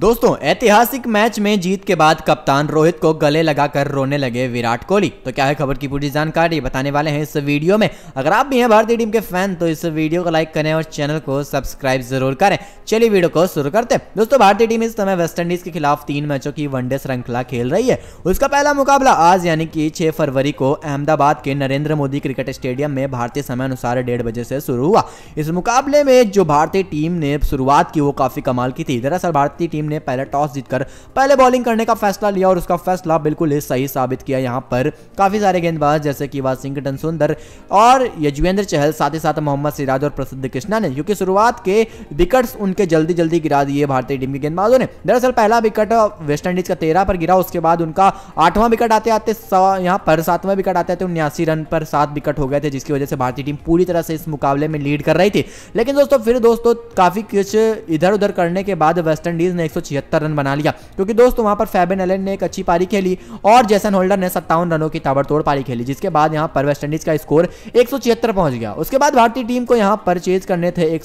दोस्तों ऐतिहासिक मैच में जीत के बाद कप्तान रोहित को गले लगाकर रोने लगे विराट कोहली तो क्या है खबर की पूरी जानकारी बताने वाले हैं इस वीडियो में अगर आप भी हैं भारतीय टीम के फैन तो इस वीडियो को लाइक करें और चैनल को सब्सक्राइब जरूर करें चलिए वीडियो को शुरू करते हैं दोस्तों भारतीय टीम इस समय वेस्टइंडीज के खिलाफ तीन मैचों की वनडे श्रृंखला खेल रही है उसका पहला मुकाबला आज यानी कि छह फरवरी को अहमदाबाद के नरेंद्र मोदी क्रिकेट स्टेडियम में भारतीय समय अनुसार डेढ़ बजे से शुरू हुआ इस मुकाबले में जो भारतीय टीम ने शुरुआत की वो काफी कमाल की थी दरअसल भारतीय टीम टीम ने पहले टॉस जीतकर पहले बॉलिंग करने का फैसला लिया और उसका फैसला बिल्कुल ही सही साबित किया यहाँ पर काफी सारे गेंदबाज जैसे कि वाशिंगटन सुंदर और यजवेंद्र चहल साथ ही साथ मोहम्मद सिराज और प्रसिद्ध कृष्णा ने क्योंकि शुरुआत के विकेट्स उनके जल्दी जल्दी गिरा दिए भारतीय टीम के गेंदबाजों ने दरअसल पहला विकेट वेस्ट इंडीज का तेरह पर गिरा उसके बाद उनका आठवां विकेट आते आते यहाँ पर सातवां विकेट आते आते उन्यासी रन पर सात विकेट हो गए थे जिसकी वजह से भारतीय टीम पूरी तरह से इस मुकाबले में लीड कर रही थी लेकिन दोस्तों फिर दोस्तों काफी कुछ इधर उधर करने के बाद वेस्टइंडीज ने रन बना लिया क्योंकि दोस्तों वहां पर फैबिन एलन ने एक अच्छी पारी खेली और जैसन होल्डर ने सत्तावन रनों की ताबड़तोड़ पारी खेली जिसके बाद यहाँ पर वेस्टइंडीज का स्कोर एक पहुंच गया उसके बाद भारतीय टीम को यहाँ परचेज करने थे एक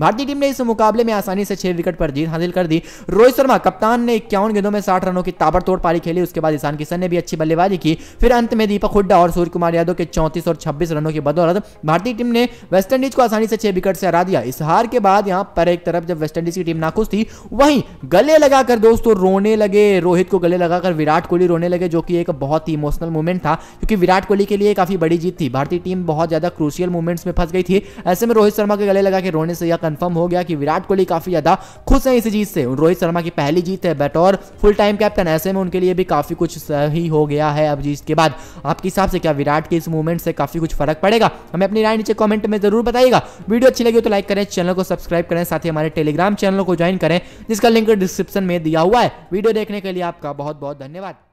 भारतीय टीम ने इस मुकाबले में आसानी से छह विकेट पर जीत हासिल कर दी रोहित शर्मा कप्तान ने इक्यावन गेंदों में साठ रनों की ताबड़तोड़ पारी खेली उसके बाद ईशान किशन ने भी अच्छी बल्लेबाजी की फिर अंत में दीपक हुड्डा और सूर्य कुमार यादव के चौंतीस और छब्बीस रनों की बदौलत भारतीय टीम ने वेस्टइंडीज को आसानी से छह विकेट से हरा दिया इस हार के बाद यहां पर एक तरफ जब वेस्टइंडीज की टीम नाखुश थी वहीं धोनी गले लगाकर दोस्तों रोने लगे रोहित को गले लगाकर विराट कोहली रोने लगे जो कि एक बहुत ही इमोशनल मूवमेंट था क्योंकि विराट कोहली के लिए काफी बड़ी जीत थी भारतीय टीम बहुत ज्यादा क्रूशियल मूवमेंट्स में फंस गई थी ऐसे में रोहित शर्मा के गले लगा के रोने से यह कंफर्म हो गया कि विराट कोहली काफी ज्यादा खुश है इस जीत से रोहित शर्मा की पहली जीत है बैट और फुल टाइम कैप्टन ऐसे में उनके लिए भी काफी कुछ सही हो गया है अब जीत के बाद आपके हिसाब से क्या विराट के इस मूवमेंट से काफी कुछ फर्क पड़ेगा हमें अपनी राय नीचे कॉमेंट में जरूर बताइएगा वीडियो अच्छी लगी तो लाइक करें चैनल को सब्सक्राइब करें साथ ही हमारे टेलीग्राम चैनल को ज्वाइन करें जिसका इसका लिंक डिस्क्रिप्शन में दिया हुआ है वीडियो देखने के लिए आपका बहुत बहुत धन्यवाद